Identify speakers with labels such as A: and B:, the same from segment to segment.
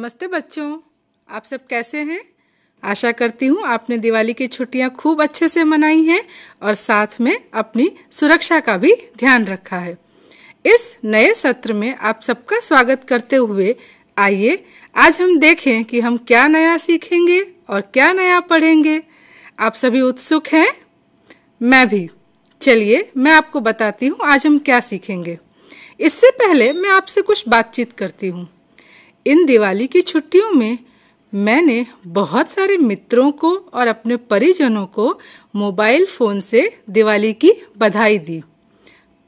A: नमस्ते बच्चों आप सब कैसे हैं आशा करती हूँ आपने दिवाली की छुट्टियाँ खूब अच्छे से मनाई हैं और साथ में अपनी सुरक्षा का भी ध्यान रखा है इस नए सत्र में आप सबका स्वागत करते हुए आइए आज हम देखें कि हम क्या नया सीखेंगे और क्या नया पढ़ेंगे आप सभी उत्सुक हैं मैं भी चलिए मैं आपको बताती हूँ आज हम क्या सीखेंगे इससे पहले मैं आपसे कुछ बातचीत करती हूँ इन दिवाली की छुट्टियों में मैंने बहुत सारे मित्रों को और अपने परिजनों को मोबाइल फ़ोन से दिवाली की बधाई दी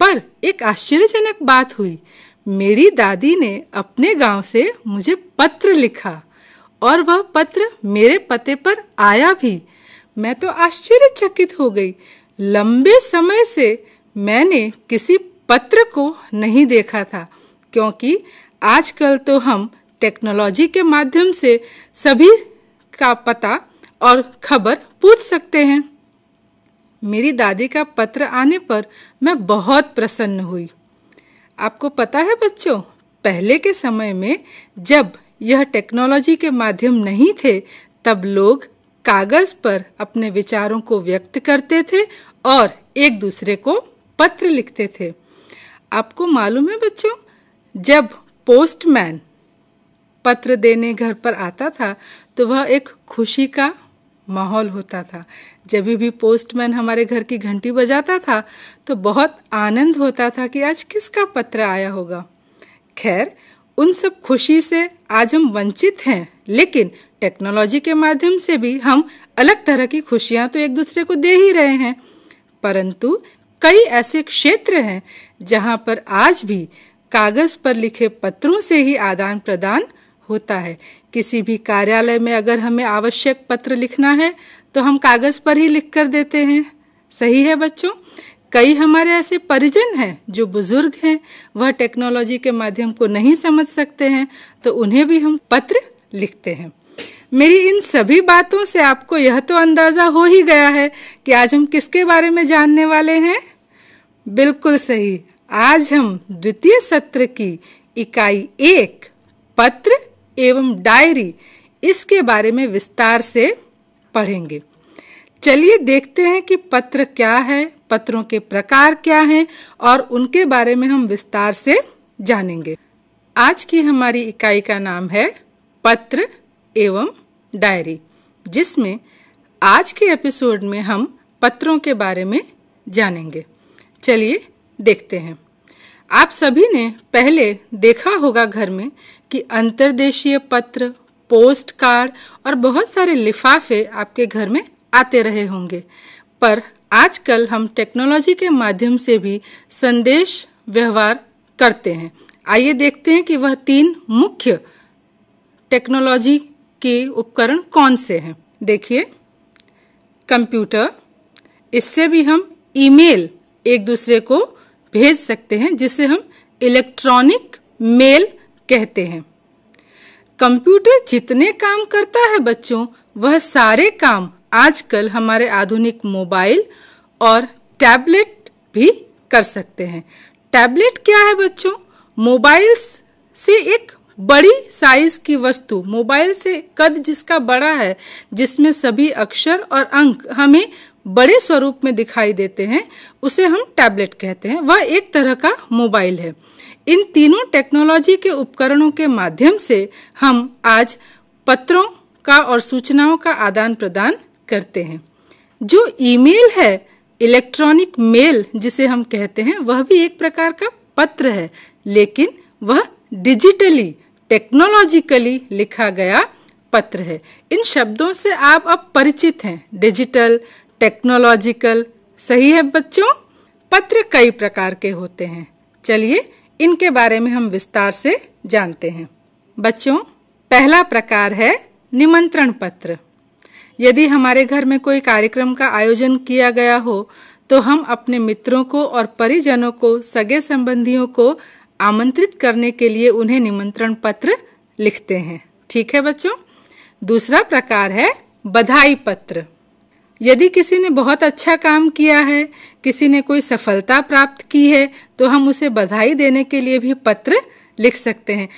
A: पर एक आश्चर्यजनक बात हुई मेरी दादी ने अपने गांव से मुझे पत्र लिखा और वह पत्र मेरे पते पर आया भी मैं तो आश्चर्यचकित हो गई लंबे समय से मैंने किसी पत्र को नहीं देखा था क्योंकि आजकल तो हम टेक्नोलॉजी के माध्यम से सभी का पता और खबर पूछ सकते हैं मेरी दादी का पत्र आने पर मैं बहुत प्रसन्न हुई आपको पता है बच्चों पहले के समय में जब यह टेक्नोलॉजी के माध्यम नहीं थे तब लोग कागज पर अपने विचारों को व्यक्त करते थे और एक दूसरे को पत्र लिखते थे आपको मालूम है बच्चों जब पोस्टमैन पत्र देने घर पर आता था तो वह एक खुशी का माहौल होता था जब भी पोस्टमैन हमारे घर की घंटी बजाता था तो बहुत आनंद होता था कि आज किसका पत्र आया होगा खैर उन सब खुशी से आज हम वंचित हैं लेकिन टेक्नोलॉजी के माध्यम से भी हम अलग तरह की खुशियां तो एक दूसरे को दे ही रहे हैं परंतु कई ऐसे क्षेत्र हैं जहां पर आज भी कागज पर लिखे पत्रों से ही आदान प्रदान होता है किसी भी कार्यालय में अगर हमें आवश्यक पत्र लिखना है तो हम कागज पर ही लिख कर देते हैं सही है बच्चों कई हमारे ऐसे परिजन हैं जो बुजुर्ग हैं वह टेक्नोलॉजी के माध्यम को नहीं समझ सकते हैं तो उन्हें भी हम पत्र लिखते हैं मेरी इन सभी बातों से आपको यह तो अंदाजा हो ही गया है कि आज हम किसके बारे में जानने वाले हैं बिल्कुल सही आज हम द्वितीय सत्र की इकाई एक पत्र एवं डायरी इसके बारे में विस्तार से पढ़ेंगे चलिए देखते हैं कि पत्र क्या है पत्रों के प्रकार क्या हैं और उनके बारे में हम विस्तार से जानेंगे आज की हमारी इकाई का नाम है पत्र एवं डायरी जिसमें आज के एपिसोड में हम पत्रों के बारे में जानेंगे चलिए देखते हैं आप सभी ने पहले देखा होगा घर में कि अंतर्देशीय पत्र पोस्ट कार्ड और बहुत सारे लिफाफे आपके घर में आते रहे होंगे पर आजकल हम टेक्नोलॉजी के माध्यम से भी संदेश व्यवहार करते हैं आइए देखते हैं कि वह तीन मुख्य टेक्नोलॉजी के उपकरण कौन से हैं देखिए कंप्यूटर इससे भी हम ईमेल एक दूसरे को भेज सकते हैं जिसे हम इलेक्ट्रॉनिक मेल कहते हैं कंप्यूटर जितने काम करता है बच्चों वह सारे काम आजकल हमारे आधुनिक मोबाइल और टैबलेट भी कर सकते हैं टैबलेट क्या है बच्चों मोबाइल से एक बड़ी साइज की वस्तु मोबाइल से कद जिसका बड़ा है जिसमें सभी अक्षर और अंक हमें बड़े स्वरूप में दिखाई देते हैं उसे हम टैबलेट कहते हैं वह एक तरह का मोबाइल है इन तीनों टेक्नोलॉजी के उपकरणों के माध्यम से हम आज पत्रों का और सूचनाओं का आदान प्रदान करते हैं जो ईमेल है इलेक्ट्रॉनिक मेल जिसे हम कहते हैं वह भी एक प्रकार का पत्र है लेकिन वह डिजिटली टेक्नोलॉजिकली लिखा गया पत्र है इन शब्दों से आप अब परिचित हैं डिजिटल टेक्नोलॉजिकल सही है बच्चों पत्र कई प्रकार के होते हैं चलिए इनके बारे में हम विस्तार से जानते हैं बच्चों पहला प्रकार है निमंत्रण पत्र यदि हमारे घर में कोई कार्यक्रम का आयोजन किया गया हो तो हम अपने मित्रों को और परिजनों को सगे संबंधियों को आमंत्रित करने के लिए उन्हें निमंत्रण पत्र लिखते हैं ठीक है बच्चों दूसरा प्रकार है बधाई पत्र यदि किसी ने बहुत अच्छा काम किया है किसी ने कोई सफलता प्राप्त की है तो हम उसे बधाई देने के लिए भी पत्र लिख सकते हैं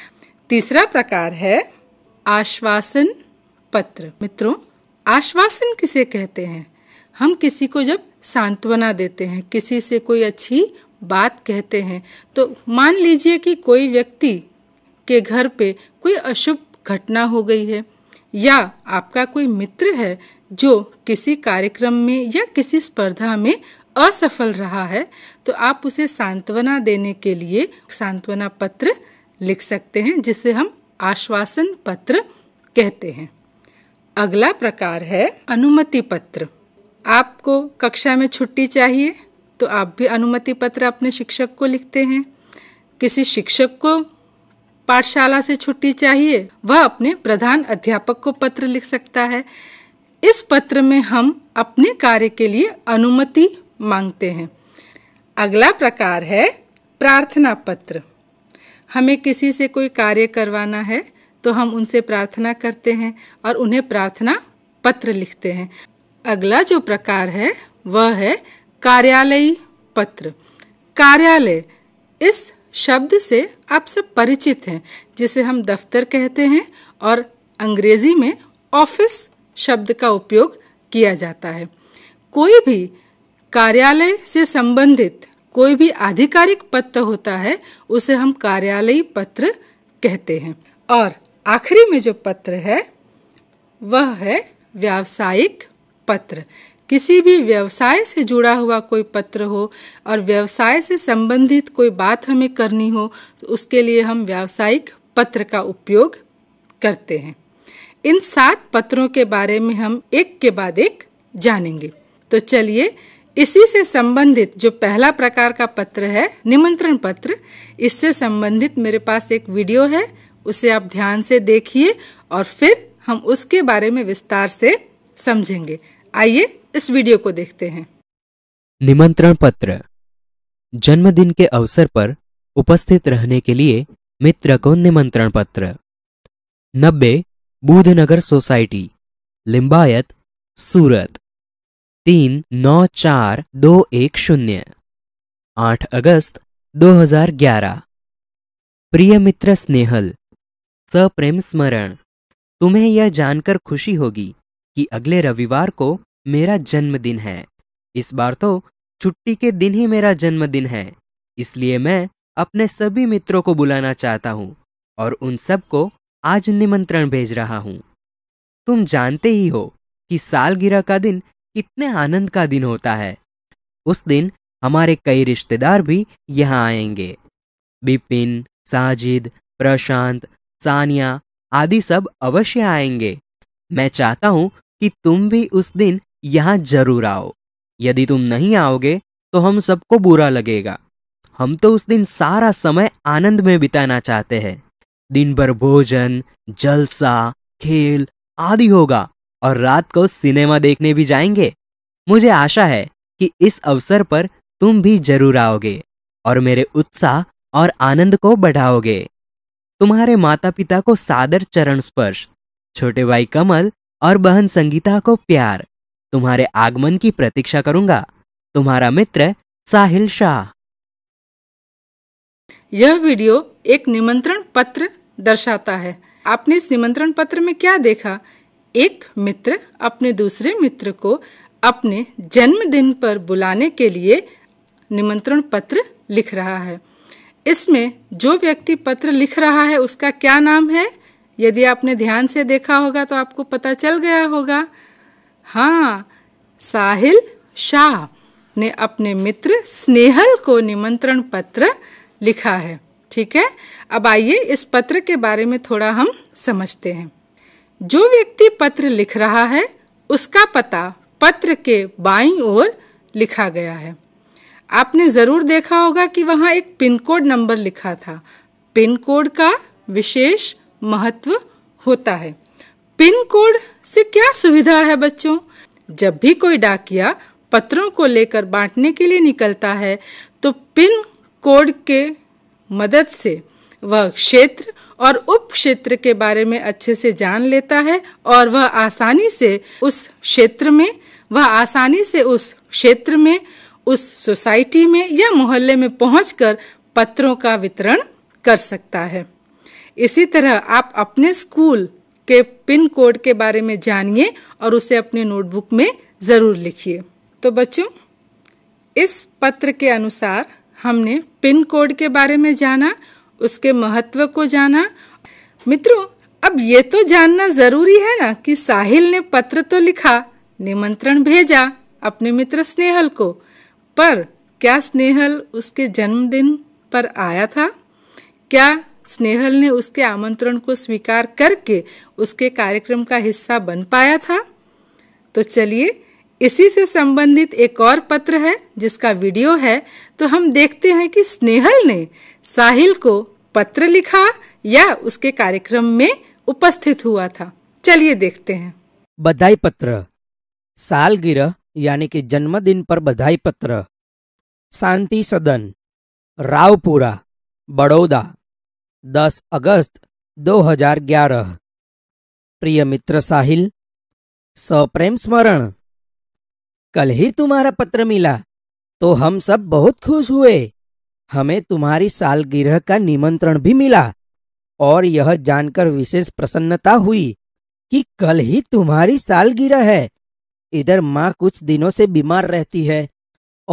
A: तीसरा प्रकार है आश्वासन पत्र मित्रों आश्वासन किसे कहते हैं हम किसी को जब सांत्वना देते हैं किसी से कोई अच्छी बात कहते हैं तो मान लीजिए कि कोई व्यक्ति के घर पे कोई अशुभ घटना हो गई है या आपका कोई मित्र है जो किसी कार्यक्रम में या किसी स्पर्धा में असफल रहा है तो आप उसे सांत्वना देने के लिए सांत्वना पत्र लिख सकते हैं जिसे हम आश्वासन पत्र कहते हैं अगला प्रकार है अनुमति पत्र आपको कक्षा में छुट्टी चाहिए तो आप भी अनुमति पत्र अपने शिक्षक को लिखते हैं किसी शिक्षक को पाठशाला से छुट्टी चाहिए वह अपने प्रधान अध्यापक को पत्र लिख सकता है इस पत्र में हम अपने कार्य के लिए अनुमति मांगते हैं अगला प्रकार है प्रार्थना पत्र हमें किसी से कोई कार्य करवाना है तो हम उनसे प्रार्थना करते हैं और उन्हें प्रार्थना पत्र लिखते हैं अगला जो प्रकार है वह है कार्यालयी पत्र कार्यालय इस शब्द से आप सब परिचित हैं जिसे हम दफ्तर कहते हैं और अंग्रेजी में ऑफिस शब्द का उपयोग किया जाता है कोई भी कार्यालय से संबंधित कोई भी आधिकारिक पत्र होता है उसे हम कार्यालयी पत्र कहते हैं और आखिरी में जो पत्र है वह है व्यावसायिक पत्र किसी भी व्यवसाय से जुड़ा हुआ कोई पत्र हो और व्यवसाय से संबंधित कोई बात हमें करनी हो तो उसके लिए हम व्यावसायिक पत्र का उपयोग करते हैं इन सात पत्रों के बारे में हम एक के बाद एक जानेंगे तो चलिए इसी से संबंधित जो पहला प्रकार का पत्र है निमंत्रण पत्र इससे संबंधित मेरे पास एक वीडियो है उसे आप ध्यान से देखिए और फिर हम उसके बारे में विस्तार से समझेंगे आइए इस वीडियो को देखते हैं
B: निमंत्रण पत्र जन्मदिन के अवसर पर उपस्थित रहने के लिए मित्र को निमंत्रण पत्र नब्बे बुधनगर सोसाइटी लिंबायत सूरत तीन नौ चार दो एक शून्य आठ अगस्त 2011 प्रिय मित्र स्नेहल सप्रेम स्मरण तुम्हें यह जानकर खुशी होगी कि अगले रविवार को मेरा जन्मदिन है इस बार तो छुट्टी के दिन ही मेरा जन्मदिन है इसलिए मैं अपने सभी मित्रों को बुलाना चाहता हूँ और उन सबको आज निमंत्रण भेज रहा हूं तुम जानते ही हो कि सालगिरह का दिन कितने आनंद का दिन होता है उस दिन हमारे कई रिश्तेदार भी यहाँ आएंगे बिपिन साजिद प्रशांत सानिया आदि सब अवश्य आएंगे मैं चाहता हूं कि तुम भी उस दिन यहाँ जरूर आओ यदि तुम नहीं आओगे तो हम सबको बुरा लगेगा हम तो उस दिन सारा समय आनंद में बिताना चाहते हैं दिन भर भोजन जलसा खेल आदि होगा और रात को सिनेमा देखने भी जाएंगे मुझे आशा है कि इस अवसर पर तुम भी जरूर आओगे और मेरे उत्साह और आनंद को बढ़ाओगे तुम्हारे माता पिता को सादर चरण स्पर्श छोटे भाई कमल और बहन संगीता को प्यार तुम्हारे आगमन की प्रतीक्षा करूंगा तुम्हारा मित्र साहिल शाह
A: यह वीडियो एक निमंत्रण पत्र दर्शाता है आपने इस निमंत्रण पत्र में क्या देखा एक मित्र अपने दूसरे मित्र को अपने जन्मदिन पर बुलाने के लिए निमंत्रण पत्र लिख रहा है इसमें जो व्यक्ति पत्र लिख रहा है उसका क्या नाम है यदि आपने ध्यान से देखा होगा तो आपको पता चल गया होगा हाँ साहिल शाह ने अपने मित्र स्नेहल को निमंत्रण पत्र लिखा है ठीक है अब आइए इस पत्र के बारे में थोड़ा हम समझते हैं जो व्यक्ति पत्र लिख रहा है उसका पता पत्र के बाईं ओर लिखा गया है आपने ज़रूर देखा होगा कि वहाँ एक पिन कोड नंबर लिखा था पिन कोड का विशेष महत्व होता है पिन कोड से क्या सुविधा है बच्चों जब भी कोई डाकिया पत्रों को लेकर बांटने के लिए निकलता है तो पिन कोड के मदद से वह क्षेत्र और उप क्षेत्र के बारे में अच्छे से जान लेता है और वह आसानी से उस क्षेत्र में वह आसानी से उस क्षेत्र में उस सोसाइटी में या मोहल्ले में पहुंचकर पत्रों का वितरण कर सकता है इसी तरह आप अपने स्कूल के पिन कोड के बारे में जानिए और उसे अपने नोटबुक में ज़रूर लिखिए तो बच्चों इस पत्र के अनुसार हमने पिन कोड के बारे में जाना उसके महत्व को जाना मित्रों अब ये तो जानना जरूरी है ना कि साहिल ने पत्र तो लिखा निमंत्रण भेजा अपने मित्र स्नेहल को पर क्या स्नेहल उसके जन्मदिन पर आया था क्या स्नेहल ने उसके आमंत्रण को स्वीकार करके उसके कार्यक्रम का हिस्सा बन पाया था तो चलिए इसी से संबंधित एक और पत्र है जिसका वीडियो है तो हम देखते हैं कि स्नेहल ने साहिल को पत्र लिखा या उसके कार्यक्रम में उपस्थित हुआ था चलिए देखते हैं
C: बधाई पत्र सालगिरह यानी कि जन्मदिन पर बधाई पत्र शांति सदन रावपुरा बड़ौदा 10 अगस्त 2011 प्रिय मित्र साहिल सप्रेम स्मरण कल ही तुम्हारा पत्र मिला तो हम सब बहुत खुश हुए हमें तुम्हारी सालगिरह का निमंत्रण भी मिला और यह जानकर विशेष प्रसन्नता हुई कि कल ही तुम्हारी सालगिरह है इधर माँ कुछ दिनों से बीमार रहती है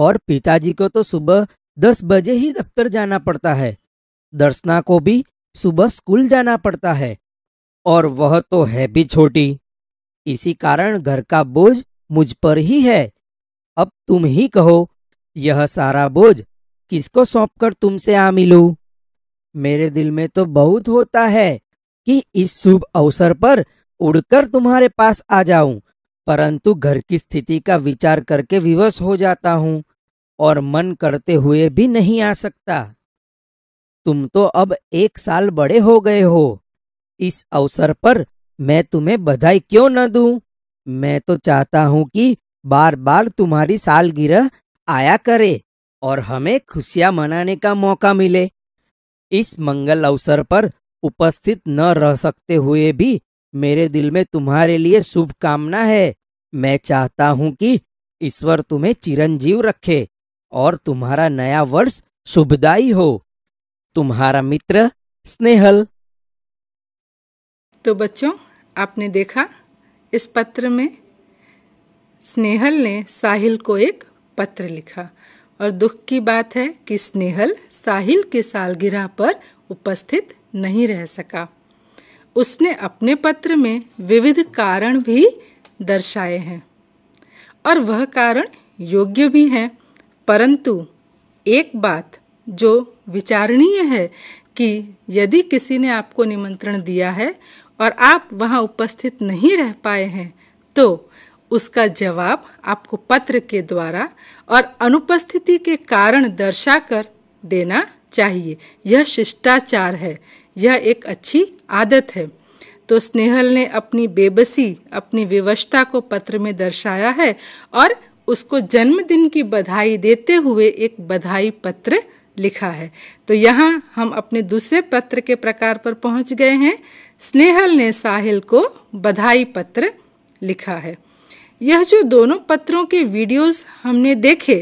C: और पिताजी को तो सुबह दस बजे ही दफ्तर जाना पड़ता है दर्शना को भी सुबह स्कूल जाना पड़ता है और वह तो है भी छोटी इसी कारण घर का बोझ मुझ पर ही है अब तुम ही कहो यह सारा बोझ किसको सौंप कर तुमसे आ मिलू मेरे दिल में तो बहुत होता है कि इस शुभ अवसर पर उड़कर तुम्हारे पास आ जाऊं परंतु घर की स्थिति का विचार करके विवश हो जाता हूं और मन करते हुए भी नहीं आ सकता तुम तो अब एक साल बड़े हो गए हो इस अवसर पर मैं तुम्हें बधाई क्यों न दूं? मैं तो चाहता हूँ कि बार बार तुम्हारी सालगिरह आया करे और हमें खुशियां मनाने का मौका मिले इस मंगल अवसर पर उपस्थित न रह सकते हुए भी मेरे दिल में तुम्हारे लिए शुभकामना है मैं चाहता हूँ कि ईश्वर तुम्हें चिरंजीव रखे और तुम्हारा नया वर्ष शुभदायी हो तुम्हारा मित्र
A: स्नेहल तो बच्चों आपने देखा इस पत्र में स्नेहल ने साहिल को एक पत्र लिखा और दुख की बात है कि स्नेहल साहिल के सालगिरह पर उपस्थित नहीं रह सका उसने अपने पत्र में विविध कारण भी दर्शाए हैं और वह कारण योग्य भी हैं परंतु एक बात जो विचारणीय है कि यदि किसी ने आपको निमंत्रण दिया है और आप वहाँ उपस्थित नहीं रह पाए हैं तो उसका जवाब आपको पत्र के द्वारा और अनुपस्थिति के कारण दर्शाकर देना चाहिए यह शिष्टाचार है यह एक अच्छी आदत है तो स्नेहल ने अपनी बेबसी अपनी व्यवस्था को पत्र में दर्शाया है और उसको जन्मदिन की बधाई देते हुए एक बधाई पत्र लिखा है तो यहाँ हम अपने दूसरे पत्र के प्रकार पर पहुंच गए हैं स्नेहल ने साहिल को बधाई पत्र लिखा है यह जो दोनों पत्रों के वीडियोस हमने देखे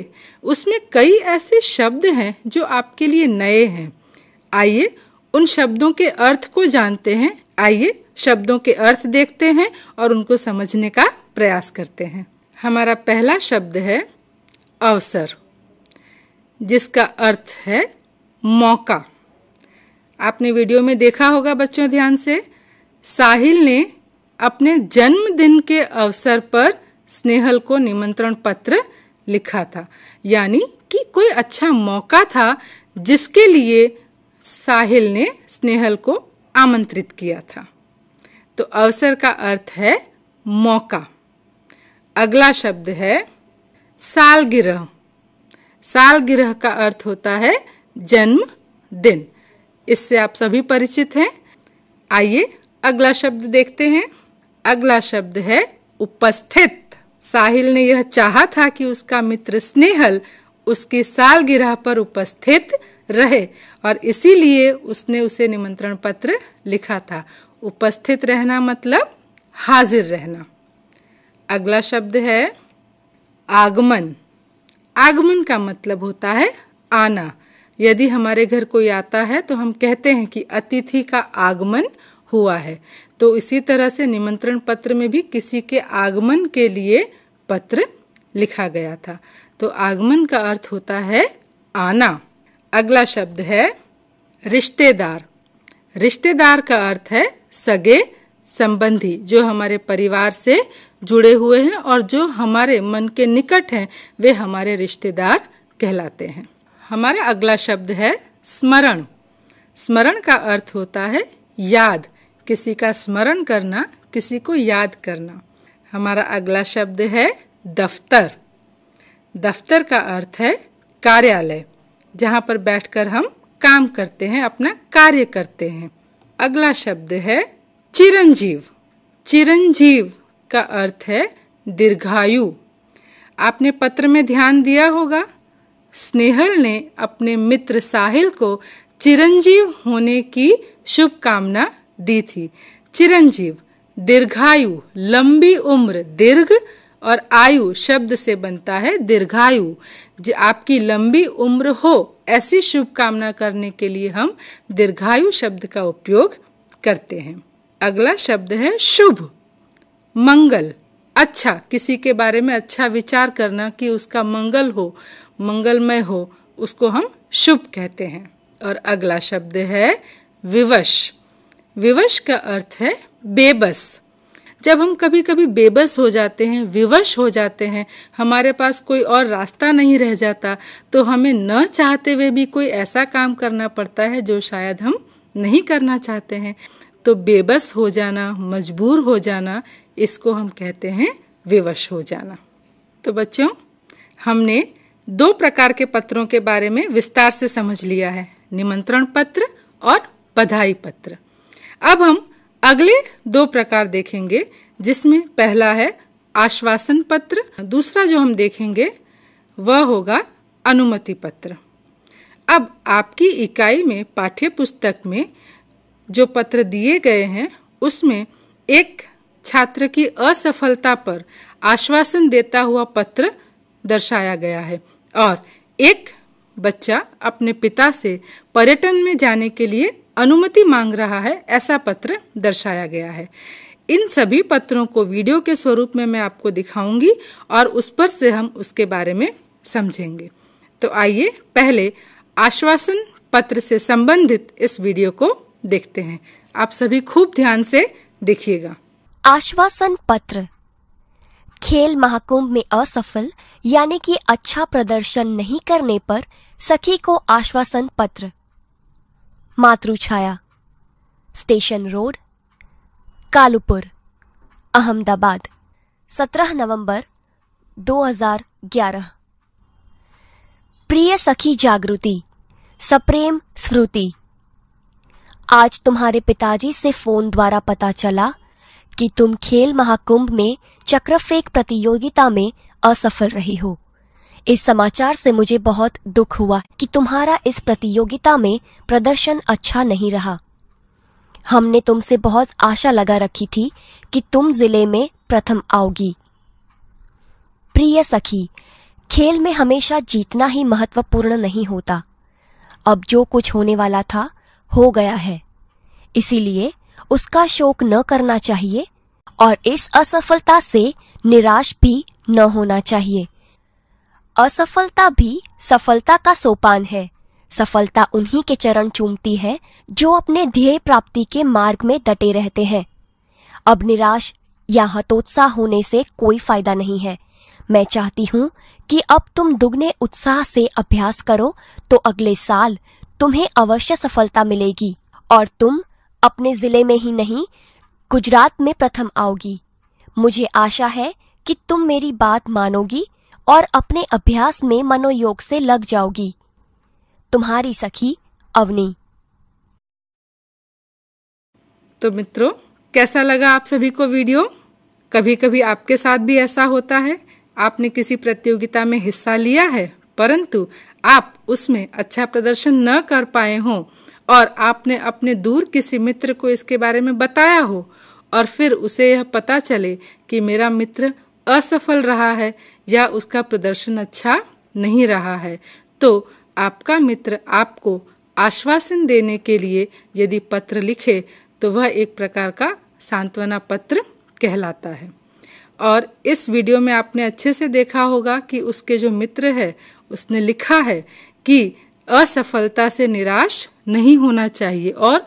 A: उसमें कई ऐसे शब्द हैं जो आपके लिए नए हैं आइए उन शब्दों के अर्थ को जानते हैं आइए शब्दों के अर्थ देखते हैं और उनको समझने का प्रयास करते हैं हमारा पहला शब्द है अवसर जिसका अर्थ है मौका आपने वीडियो में देखा होगा बच्चों ध्यान से साहिल ने अपने जन्मदिन के अवसर पर स्नेहल को निमंत्रण पत्र लिखा था यानी कि कोई अच्छा मौका था जिसके लिए साहिल ने स्नेहल को आमंत्रित किया था तो अवसर का अर्थ है मौका अगला शब्द है सालगिरह सालगिरह का अर्थ होता है जन्म दिन इससे आप सभी परिचित हैं आइए अगला शब्द देखते हैं अगला शब्द है उपस्थित साहिल ने यह चाहा था कि उसका मित्र स्नेहल उसकी सालगिरह पर उपस्थित रहे और इसीलिए उसने उसे निमंत्रण पत्र लिखा था उपस्थित रहना मतलब हाजिर रहना अगला शब्द है आगमन आगमन का मतलब होता है आना यदि हमारे घर कोई आता है तो हम कहते हैं कि अतिथि का आगमन हुआ है तो इसी तरह से निमंत्रण पत्र में भी किसी के आगमन के लिए पत्र लिखा गया था तो आगमन का अर्थ होता है आना अगला शब्द है रिश्तेदार रिश्तेदार का अर्थ है सगे संबंधी जो हमारे परिवार से जुड़े हुए हैं और जो हमारे मन के निकट हैं वे हमारे रिश्तेदार कहलाते हैं हमारा अगला शब्द है स्मरण स्मरण का अर्थ होता है याद किसी का स्मरण करना किसी को याद करना हमारा अगला शब्द है दफ्तर दफ्तर का अर्थ है कार्यालय जहाँ पर बैठकर हम काम करते हैं अपना कार्य करते हैं अगला शब्द है चिरंजीव चिरंजीव का अर्थ है दीर्घायु आपने पत्र में ध्यान दिया होगा स्नेहल ने अपने मित्र साहिल को चिरंजीव होने की शुभकामना दी थी चिरंजीव दीर्घायु लंबी उम्र दीर्घ और आयु शब्द से बनता है दीर्घायु जो आपकी लंबी उम्र हो ऐसी शुभकामना करने के लिए हम दीर्घायु शब्द का उपयोग करते हैं अगला शब्द है शुभ मंगल अच्छा किसी के बारे में अच्छा विचार करना कि उसका मंगल हो मंगलमय हो उसको हम शुभ कहते हैं और अगला शब्द है विवश विवश का अर्थ है बेबस जब हम कभी कभी बेबस हो जाते हैं विवश हो जाते हैं हमारे पास कोई और रास्ता नहीं रह जाता तो हमें न चाहते हुए भी कोई ऐसा काम करना पड़ता है जो शायद हम नहीं करना चाहते हैं तो बेबस हो जाना मजबूर हो जाना इसको हम कहते हैं विवश हो जाना तो बच्चों हमने दो प्रकार के पत्रों के बारे में विस्तार से समझ लिया है निमंत्रण पत्र और बधाई पत्र अब हम अगले दो प्रकार देखेंगे जिसमें पहला है आश्वासन पत्र दूसरा जो हम देखेंगे वह होगा अनुमति पत्र अब आपकी इकाई में पाठ्य पुस्तक में जो पत्र दिए गए हैं उसमें एक छात्र की असफलता पर आश्वासन देता हुआ पत्र दर्शाया गया है और एक बच्चा अपने पिता से पर्यटन में जाने के लिए अनुमति मांग रहा है ऐसा पत्र दर्शाया गया है इन सभी पत्रों को वीडियो के स्वरूप में मैं आपको दिखाऊंगी और उस पर से हम उसके बारे में समझेंगे तो आइए पहले आश्वासन पत्र से संबंधित इस वीडियो को देखते हैं आप सभी खूब ध्यान से
D: देखिएगा आश्वासन पत्र खेल महाकुंभ में असफल यानी कि अच्छा प्रदर्शन नहीं करने पर सखी को आश्वासन पत्र मातृ छाया स्टेशन रोड कालूपुर अहमदाबाद 17 नवंबर 2011 प्रिय सखी जागृति सप्रेम स्मृति आज तुम्हारे पिताजी से फोन द्वारा पता चला कि तुम खेल महाकुंभ में चक्रफेक प्रतियोगिता में असफल रही हो इस समाचार से मुझे बहुत दुख हुआ कि तुम्हारा इस प्रतियोगिता में प्रदर्शन अच्छा नहीं रहा हमने तुमसे बहुत आशा लगा रखी थी कि तुम जिले में प्रथम आओगी प्रिय सखी खेल में हमेशा जीतना ही महत्वपूर्ण नहीं होता अब जो कुछ होने वाला था हो गया है इसीलिए उसका शोक न करना चाहिए और इस असफलता से निराश भी न होना चाहिए असफलता भी सफलता का सोपान है सफलता उन्हीं के चरण चूमती है जो अपने ध्येय प्राप्ति के मार्ग में डटे रहते हैं अब निराश या हतोत्साह होने से कोई फायदा नहीं है मैं चाहती हूँ कि अब तुम दुगने उत्साह से अभ्यास करो तो अगले साल तुम्हें अवश्य सफलता मिलेगी और तुम अपने जिले में ही नहीं गुजरात में प्रथम आओगी मुझे आशा है कि तुम मेरी बात मानोगी और अपने अभ्यास में मनोयोग से लग जाओगी तुम्हारी सखी अवनी तो मित्रों
A: कैसा लगा आप सभी को वीडियो कभी कभी आपके साथ भी ऐसा होता है आपने किसी प्रतियोगिता में हिस्सा लिया है परंतु आप उसमें अच्छा प्रदर्शन न कर पाए हों और आपने अपने दूर किसी मित्र को इसके बारे में बताया हो और फिर उसे यह पता चले कि मेरा मित्र असफल रहा है या उसका प्रदर्शन अच्छा नहीं रहा है तो आपका मित्र आपको आश्वासन देने के लिए यदि पत्र लिखे तो वह एक प्रकार का सांत्वना पत्र कहलाता है और इस वीडियो में आपने अच्छे से देखा होगा कि उसके जो मित्र है उसने लिखा है कि असफलता से निराश नहीं होना चाहिए और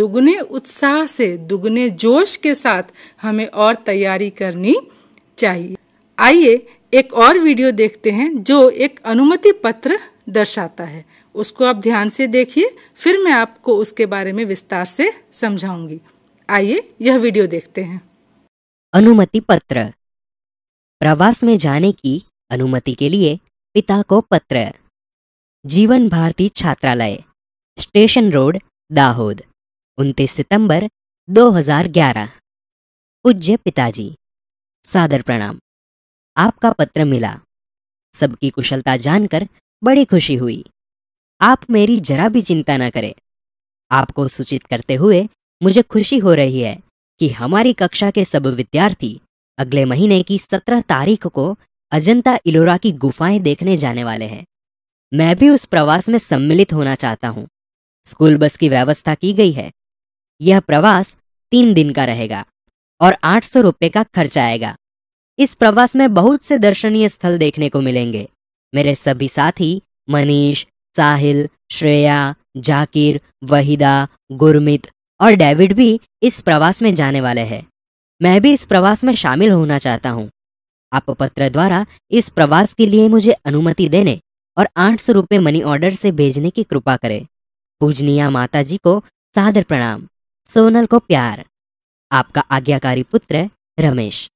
A: दुगने उत्साह से दुगने जोश के साथ हमें और तैयारी करनी चाहिए आइए एक और वीडियो देखते हैं जो एक अनुमति पत्र दर्शाता है उसको आप ध्यान से देखिए फिर मैं आपको उसके बारे में विस्तार से समझाऊंगी आइए यह वीडियो देखते हैं
E: अनुमति पत्र प्रवास में जाने की अनुमति के लिए पिता को पत्र जीवन भारती छात्रालय स्टेशन रोड दाहोद 29 सितंबर 2011 पूज्य पिताजी सादर प्रणाम आपका पत्र मिला सबकी कुशलता जानकर बड़ी खुशी हुई आप मेरी जरा भी चिंता न करें आपको सूचित करते हुए मुझे खुशी हो रही है कि हमारी कक्षा के सब विद्यार्थी अगले महीने की सत्रह तारीख को अजंता इलोरा की गुफाएं देखने जाने वाले हैं मैं भी उस प्रवास में सम्मिलित होना चाहता हूँ स्कूल बस की व्यवस्था की गई है यह प्रवास तीन दिन का रहेगा और आठ सौ रुपये का खर्च आएगा इस प्रवास में बहुत से दर्शनीय स्थल देखने को मिलेंगे मेरे सभी साथी मनीष साहिल श्रेया जाकिर वहीदा गुरमित और डेविड भी इस प्रवास में जाने वाले हैं मैं भी इस प्रवास में शामिल होना चाहता हूँ आप पत्र द्वारा इस प्रवास के लिए मुझे अनुमति देने और आठ सौ रुपये मनी ऑर्डर से भेजने की कृपा करें पूजनीय माता जी को सादर प्रणाम सोनल को प्यार आपका आज्ञाकारी पुत्र रमेश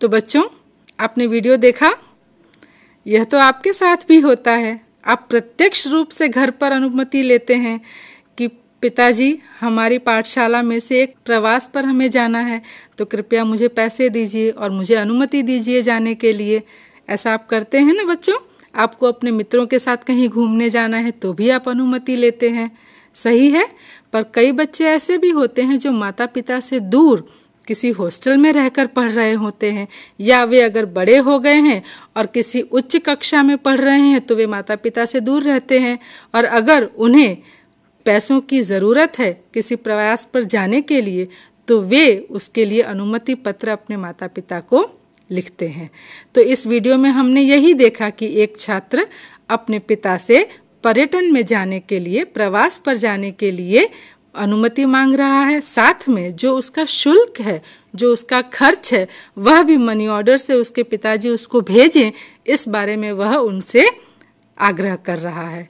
A: तो बच्चों आपने वीडियो देखा यह तो आपके साथ भी होता है आप प्रत्यक्ष रूप से घर पर अनुमति लेते हैं कि पिताजी हमारी पाठशाला में से एक प्रवास पर हमें जाना है तो कृपया मुझे पैसे दीजिए और मुझे अनुमति दीजिए जाने के लिए ऐसा आप करते हैं ना बच्चों आपको अपने मित्रों के साथ कहीं घूमने जाना है तो भी आप अनुमति लेते हैं सही है पर कई बच्चे ऐसे भी होते हैं जो माता पिता से दूर किसी हॉस्टल में रहकर पढ़ रहे होते हैं या वे अगर बड़े हो गए हैं और किसी उच्च कक्षा में पढ़ रहे हैं तो वे माता पिता से दूर रहते हैं और अगर उन्हें पैसों की ज़रूरत है किसी प्रवास पर जाने के लिए तो वे उसके लिए अनुमति पत्र अपने माता पिता को लिखते हैं तो इस वीडियो में हमने यही देखा कि एक छात्र अपने पिता से पर्यटन में जाने के लिए प्रवास पर जाने के लिए अनुमति मांग रहा है साथ में जो उसका शुल्क है जो उसका खर्च है वह भी मनी ऑर्डर से उसके पिताजी उसको भेजें इस बारे में वह उनसे आग्रह कर रहा है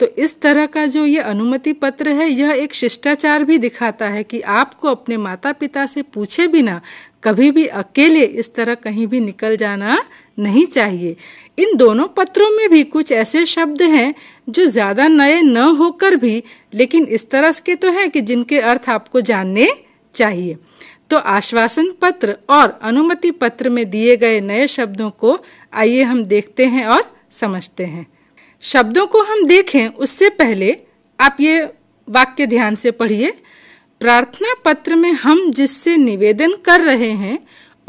A: तो इस तरह का जो ये अनुमति पत्र है यह एक शिष्टाचार भी दिखाता है कि आपको अपने माता पिता से पूछे बिना कभी भी अकेले इस तरह कहीं भी निकल जाना नहीं चाहिए इन दोनों पत्रों में भी कुछ ऐसे शब्द हैं जो ज़्यादा नए न होकर भी लेकिन इस तरह के तो हैं कि जिनके अर्थ आपको जानने चाहिए तो आश्वासन पत्र और अनुमति पत्र में दिए गए नए शब्दों को आइए हम देखते हैं और समझते हैं शब्दों को हम देखें उससे पहले आप ये वाक्य ध्यान से पढ़िए प्रार्थना पत्र में हम जिससे निवेदन कर रहे हैं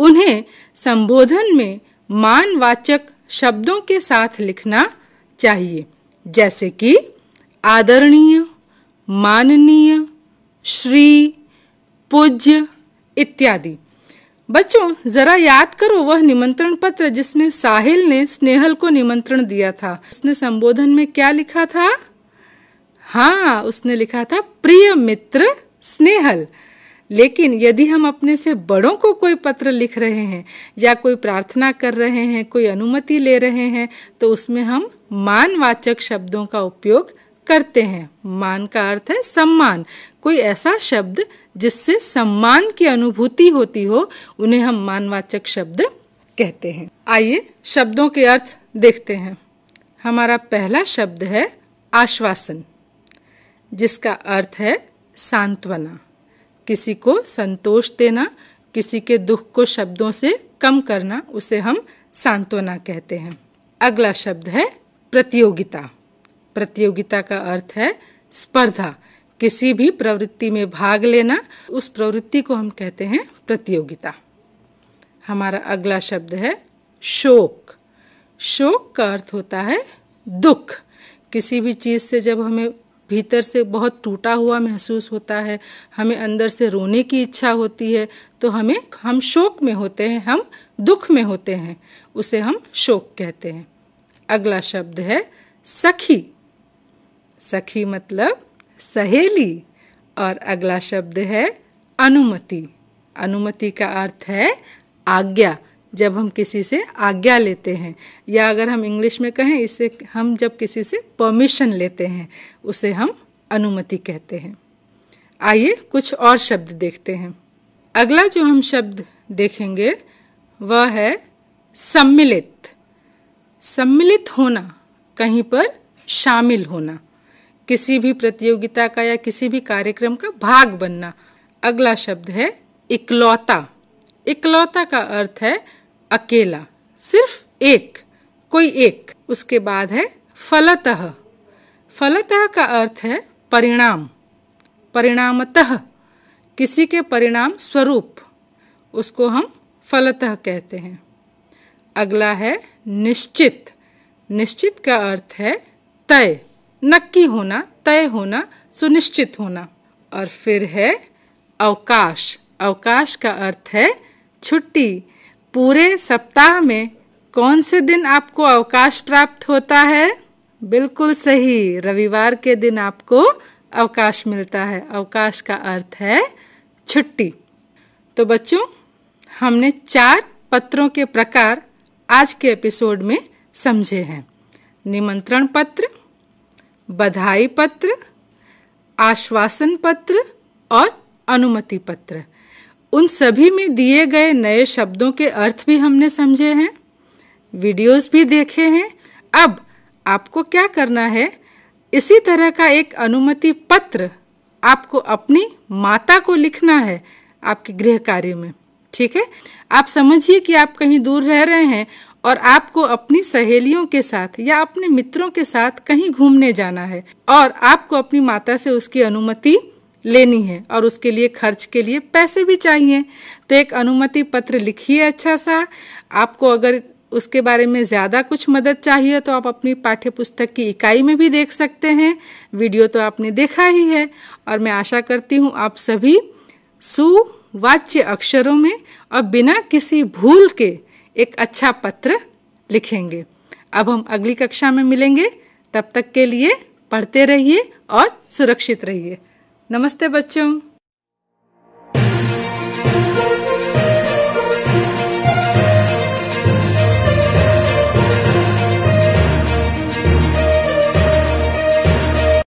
A: उन्हें संबोधन में मानवाचक शब्दों के साथ लिखना चाहिए जैसे कि आदरणीय माननीय श्री पूज्य इत्यादि बच्चों जरा याद करो वह निमंत्रण पत्र जिसमें साहिल ने स्नेहल को निमंत्रण दिया था उसने संबोधन में क्या लिखा था हाँ उसने लिखा था प्रिय मित्र स्नेहल लेकिन यदि हम अपने से बड़ों को कोई पत्र लिख रहे हैं या कोई प्रार्थना कर रहे हैं कोई अनुमति ले रहे हैं तो उसमें हम मानवाचक शब्दों का उपयोग करते हैं मान का अर्थ है सम्मान कोई ऐसा शब्द जिससे सम्मान की अनुभूति होती हो उन्हें हम मानवाचक शब्द कहते हैं आइए शब्दों के अर्थ देखते हैं हमारा पहला शब्द है आश्वासन जिसका अर्थ है सांत्वना किसी को संतोष देना किसी के दुख को शब्दों से कम करना उसे हम सांत्वना कहते हैं अगला शब्द है प्रतियोगिता प्रतियोगिता का अर्थ है स्पर्धा किसी भी प्रवृत्ति में भाग लेना उस प्रवृत्ति को हम कहते हैं प्रतियोगिता हमारा अगला शब्द है शोक शोक का अर्थ होता है दुख किसी भी चीज़ से जब हमें भीतर से बहुत टूटा हुआ महसूस होता है हमें अंदर से रोने की इच्छा होती है तो हमें हम शोक में होते हैं हम दुख में होते हैं उसे हम शोक कहते हैं अगला शब्द है सखी सखी मतलब सहेली और अगला शब्द है अनुमति अनुमति का अर्थ है आज्ञा जब हम किसी से आज्ञा लेते हैं या अगर हम इंग्लिश में कहें इसे हम जब किसी से परमिशन लेते हैं उसे हम अनुमति कहते हैं आइए कुछ और शब्द देखते हैं अगला जो हम शब्द देखेंगे वह है सम्मिलित सम्मिलित होना कहीं पर शामिल होना किसी भी प्रतियोगिता का या किसी भी कार्यक्रम का भाग बनना अगला शब्द है इकलौता इकलौता का अर्थ है अकेला सिर्फ एक कोई एक उसके बाद है फलतः फलतः का अर्थ है परिणाम परिणामतः किसी के परिणाम स्वरूप उसको हम फलतः कहते हैं अगला है निश्चित निश्चित का अर्थ है तय नक्की होना तय होना सुनिश्चित होना और फिर है अवकाश अवकाश का अर्थ है छुट्टी पूरे सप्ताह में कौन से दिन आपको अवकाश प्राप्त होता है बिल्कुल सही रविवार के दिन आपको अवकाश मिलता है अवकाश का अर्थ है छुट्टी तो बच्चों हमने चार पत्रों के प्रकार आज के एपिसोड में समझे हैं निमंत्रण पत्र बधाई पत्र आश्वासन पत्र और अनुमति पत्र उन सभी में दिए गए नए शब्दों के अर्थ भी हमने समझे हैं वीडियोस भी देखे हैं अब आपको क्या करना है इसी तरह का एक अनुमति पत्र आपको अपनी माता को लिखना है आपके गृह कार्य में ठीक है आप समझिए कि आप कहीं दूर रह रहे हैं और आपको अपनी सहेलियों के साथ या अपने मित्रों के साथ कहीं घूमने जाना है और आपको अपनी माता से उसकी अनुमति लेनी है और उसके लिए खर्च के लिए पैसे भी चाहिए तो एक अनुमति पत्र लिखिए अच्छा सा आपको अगर उसके बारे में ज़्यादा कुछ मदद चाहिए तो आप अपनी पाठ्य पुस्तक की इकाई में भी देख सकते हैं वीडियो तो आपने देखा ही है और मैं आशा करती हूँ आप सभी सुवाच्य अक्षरों में और बिना किसी भूल के एक अच्छा पत्र लिखेंगे अब हम अगली कक्षा में मिलेंगे तब तक के लिए पढ़ते रहिए और सुरक्षित रहिए नमस्ते बच्चों